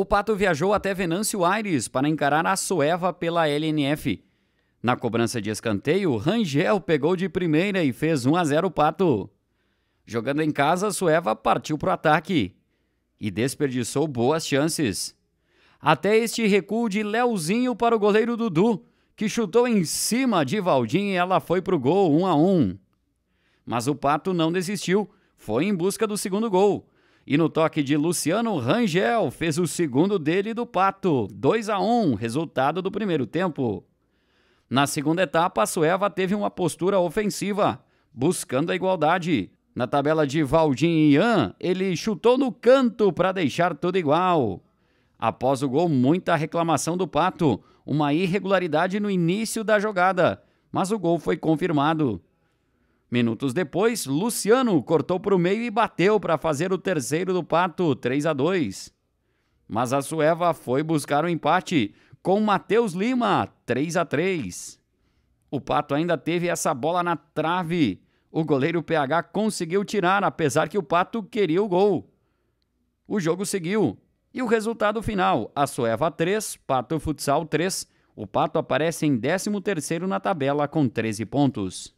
O Pato viajou até Venâncio Aires para encarar a Soeva pela LNF. Na cobrança de escanteio, Rangel pegou de primeira e fez 1 a 0 o Pato. Jogando em casa, Sueva partiu para o ataque e desperdiçou boas chances. Até este recuo de Leozinho para o goleiro Dudu, que chutou em cima de Valdim e ela foi para o gol 1 a 1. Mas o Pato não desistiu, foi em busca do segundo gol e no toque de Luciano Rangel, fez o segundo dele do Pato, 2 a 1, resultado do primeiro tempo. Na segunda etapa, a Sueva teve uma postura ofensiva, buscando a igualdade. Na tabela de Valdim e Ian, ele chutou no canto para deixar tudo igual. Após o gol, muita reclamação do Pato, uma irregularidade no início da jogada, mas o gol foi confirmado. Minutos depois, Luciano cortou para o meio e bateu para fazer o terceiro do Pato, 3 a 2. Mas a Sueva foi buscar o um empate com Matheus Lima, 3 a 3. O Pato ainda teve essa bola na trave. O goleiro PH conseguiu tirar, apesar que o Pato queria o gol. O jogo seguiu. E o resultado final, a Sueva 3, Pato Futsal 3. O Pato aparece em 13º na tabela com 13 pontos.